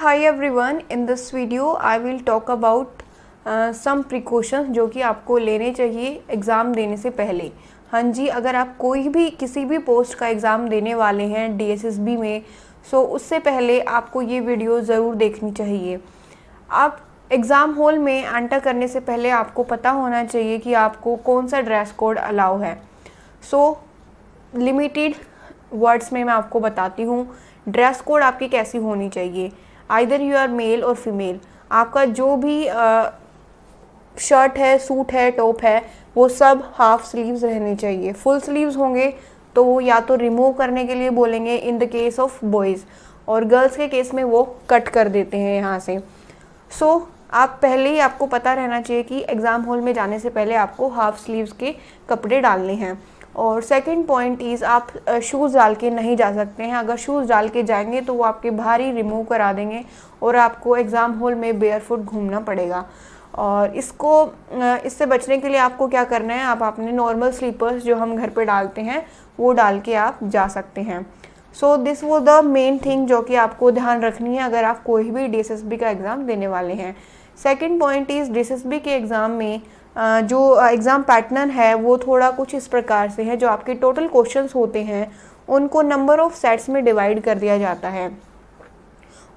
high everyone in this video I will talk about some precautions जो कि आपको लेने चाहिए एग्ज़ाम देने से पहले हाँ जी अगर आप कोई भी किसी भी पोस्ट का एग्ज़ाम देने वाले हैं डी में सो उससे पहले आपको ये वीडियो ज़रूर देखनी चाहिए आप एग्ज़ाम हॉल में एंटर करने से पहले आपको पता होना चाहिए कि आपको कौन सा ड्रेस कोड अलाउ है सो लिमिटेड वर्ड्स में मैं आपको बताती हूँ ड्रेस कोड आपकी कैसी होनी चाहिए आइदर यू आर मेल और फीमेल आपका जो भी शर्ट है सूट है टॉप है वो सब हाफ स्लीव्स रहने चाहिए फुल स्लीव्स होंगे तो वो या तो रिमूव करने के लिए बोलेंगे in the case of boys और गर्ल्स के केस में वो कट कर देते हैं यहाँ से सो so, आप पहले ही आपको पता रहना चाहिए कि एग्ज़ाम हॉल में जाने से पहले आपको हाफ स्लीव्स के कपड़े डालने हैं और सेकंड पॉइंट इज़ आप शूज़ डाल के नहीं जा सकते हैं अगर शूज़ डाल के जाएंगे तो वो आपके भारी रिमूव करा देंगे और आपको एग्ज़ाम हॉल में फुट घूमना पड़ेगा और इसको इससे बचने के लिए आपको क्या करना है आप अपने नॉर्मल स्लीपर्स जो हम घर पे डालते हैं वो डाल के आप जा सकते हैं सो दिस वो द मेन थिंग जो कि आपको ध्यान रखनी है अगर आप कोई भी डी का एग्ज़ाम देने वाले हैं सेकेंड पॉइंट इज़ डी के एग्ज़ाम में जो एग्ज़ाम पैटर्न है वो थोड़ा कुछ इस प्रकार से है जो आपके टोटल क्वेश्चंस होते हैं उनको नंबर ऑफ सेट्स में डिवाइड कर दिया जाता है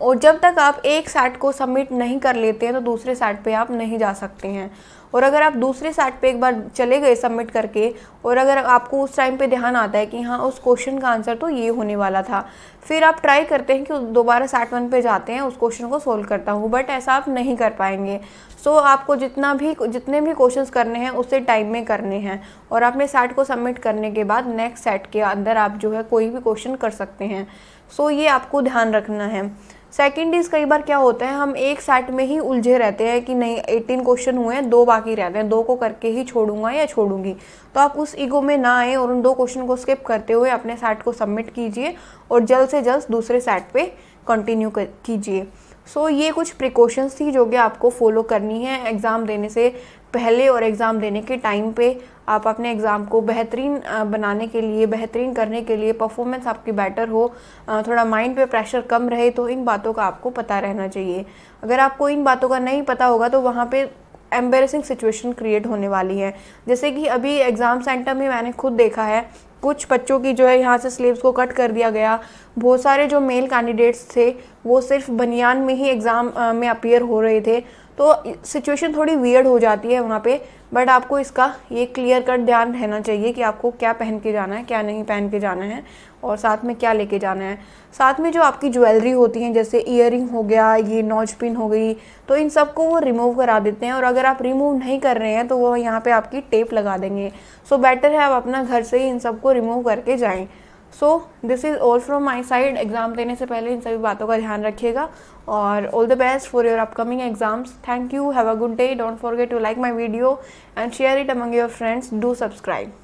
और जब तक आप एक सेट को सबमिट नहीं कर लेते हैं तो दूसरे सेट पे आप नहीं जा सकते हैं और अगर आप दूसरे सेट पे एक बार चले गए सबमिट करके और अगर आपको उस टाइम पे ध्यान आता है कि हाँ उस क्वेश्चन का आंसर तो ये होने वाला था फिर आप ट्राई करते हैं कि दोबारा सेट वन पे जाते हैं उस क्वेश्चन को सोल्व करता हूँ बट ऐसा आप नहीं कर पाएंगे सो so, आपको जितना भी जितने भी क्वेश्चंस करने हैं उसे टाइम में करने हैं और आपने सेट को सबमिट करने के बाद नेक्स्ट सेट के अंदर आप जो है कोई भी क्वेश्चन कर सकते हैं सो so, ये आपको ध्यान रखना है सेकेंड इज़ कई बार क्या होता है हम एक सेट में ही उलझे रहते हैं कि नहीं एटीन क्वेश्चन हुए हैं दो बाकी बाकी रहते हैं दो को करके ही छोड़ूंगा या छोड़ूंगी तो आप उस ईगो में ना आए और उन दो क्वेश्चन को स्किप करते हुए अपने सेट को सबमिट कीजिए और जल्द से जल्द दूसरे सेट पे कंटिन्यू कीजिए सो so, ये कुछ प्रिकॉशंस थी जो कि आपको फॉलो करनी है एग्ज़ाम देने से पहले और एग्ज़ाम देने के टाइम पे आप अपने एग्ज़ाम को बेहतरीन बनाने के लिए बेहतरीन करने के लिए परफॉर्मेंस आपकी बेटर हो थोड़ा माइंड पे प्रेशर कम रहे तो इन बातों का आपको पता रहना चाहिए अगर आपको इन बातों का नहीं पता होगा तो वहाँ पे एम्बेसिंग सिचुएशन क्रिएट होने वाली है जैसे कि अभी एग्ज़ाम सेंटर में मैंने खुद देखा है कुछ बच्चों की जो है यहाँ से स्लीव्स को कट कर दिया गया बहुत सारे जो मेल कैंडिडेट्स थे वो सिर्फ बनियान में ही एग्ज़ाम में अपियर हो रहे थे तो सिचुएशन थोड़ी वियर्ड हो जाती है वहाँ पे बट आपको इसका ये क्लियर कट ध्यान रहना चाहिए कि आपको क्या पहन के जाना है क्या नहीं पहन के जाना है और साथ में क्या लेके जाना है साथ में जो आपकी ज्वेलरी होती है जैसे इयर हो गया ये नॉच पिन हो गई तो इन सबको वो रिमूव करा देते हैं और अगर आप रिमूव नहीं कर रहे हैं तो वो यहाँ पर आपकी टेप लगा देंगे सो बेटर है आप अपना घर से ही इन सबको रिमूव करके जाएँ so this is all from my side exam देने से पहले इन सभी बातों का ध्यान रखिएगा और all the best for your upcoming exams thank you have a good day don't forget to like my video and share it among your friends do subscribe